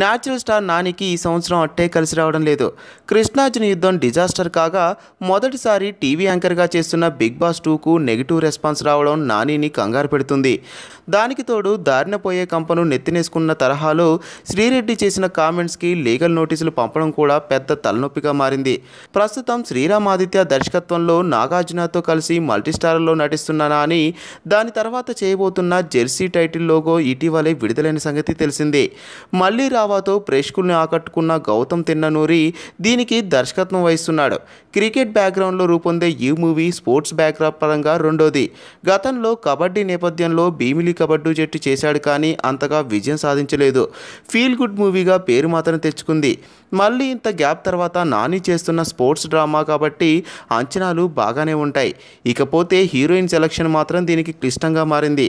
natural star నానికి ఈ సంవత్సరం అట్టే కలిసి రావడం లేదు కృష్ణార్జున యుద్ధం డిజాస్టర్ కాగా మొదటిసారి టీవీ యాంకర్గా చేస్తున్న బిగ్ బాస్ టూకు నెగిటివ్ రెస్పాన్స్ రావడం నానిని కంగారు పెడుతుంది దానికి తోడు దారిన పోయే కంపను నెత్తినేసుకున్న తరహాలో శ్రీరెడ్డి చేసిన కామెంట్స్కి లీగల్ నోటీసులు పంపడం కూడా పెద్ద తలనొప్పిగా మారింది ప్రస్తుతం శ్రీరామాదిత్య దర్శకత్వంలో నాగార్జునతో కలిసి మల్టీస్టార్లో నటిస్తున్న నాని దాని తర్వాత చేయబోతున్న జెర్సీ టైటిల్ లోగో ఇటీవలే విడుదలైన సంగతి తెలిసిందే మళ్ళీ దావాతో ప్రేక్షకుల్ని ఆకట్టుకున్న గౌతమ్ తిన్ననూరి దీనికి దర్శకత్వం వహిస్తున్నాడు క్రికెట్ బ్యాక్గ్రౌండ్లో రూపొందే ఈ మూవీ స్పోర్ట్స్ బ్యాక్గ్రౌండ్ పరంగా రెండోది గతంలో కబడ్డీ నేపథ్యంలో భీమిలి కబడ్డీ జట్టు చేశాడు కానీ అంతగా విజయం సాధించలేదు ఫీల్ గుడ్ మూవీగా పేరు మాత్రం తెచ్చుకుంది మళ్ళీ ఇంత గ్యాప్ తర్వాత నాని చేస్తున్న స్పోర్ట్స్ డ్రామా కాబట్టి అంచనాలు బాగానే ఉంటాయి ఇకపోతే హీరోయిన్ సెలక్షన్ మాత్రం దీనికి క్లిష్టంగా మారింది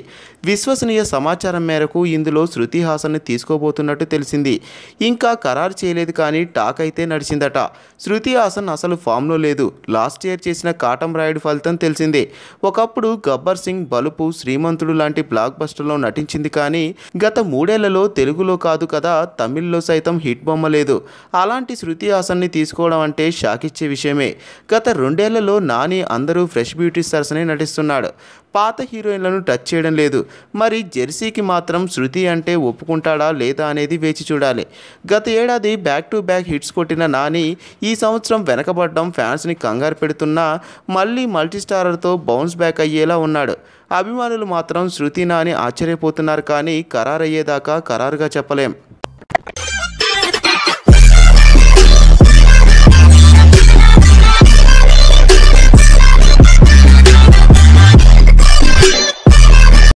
విశ్వసనీయ సమాచారం మేరకు ఇందులో శృతి హాసన్ని తీసుకోబోతున్నట్టు తెలిసింది చేసింది ఇంకా ఖరారు చేయలేదు కానీ టాక్ అయితే నడిచిందట శృతి హాసన్ అసలు ఫామ్లో లేదు లాస్ట్ ఇయర్ చేసిన కాటం రాయుడు ఫలితం తెలిసిందే ఒకప్పుడు గబ్బర్ సింగ్ బలుపు శ్రీమంతుడు లాంటి బ్లాక్ బస్టర్లో నటించింది కానీ గత మూడేళ్లలో తెలుగులో కాదు కదా తమిళ్లో సైతం హిట్ బొమ్మ లేదు అలాంటి శృతి హాసన్ని తీసుకోవడం అంటే షాకిచ్చే విషయమే గత రెండేళ్లలో నాని అందరూ ఫ్రెష్ బ్యూటీ సరసనే నటిస్తున్నాడు పాత హీరోయిన్లను టచ్ చేయడం లేదు మరి జెర్సీకి మాత్రం శృతి అంటే ఒప్పుకుంటాడా లేదా అనేది వేచి చూడాలి గత ఏడాది బ్యాక్ టు బ్యాక్ హిట్స్ కొట్టిన నాని ఈ సంవత్సరం వెనకబడ్డం ఫ్యాన్స్ని కంగారు పెడుతున్నా మళ్ళీ మల్టీస్టారర్తో బౌన్స్ బ్యాక్ అయ్యేలా ఉన్నాడు అభిమానులు మాత్రం శృతి నాని ఆశ్చర్యపోతున్నారు కానీ ఖరారయ్యేదాకా ఖరారుగా చెప్పలేం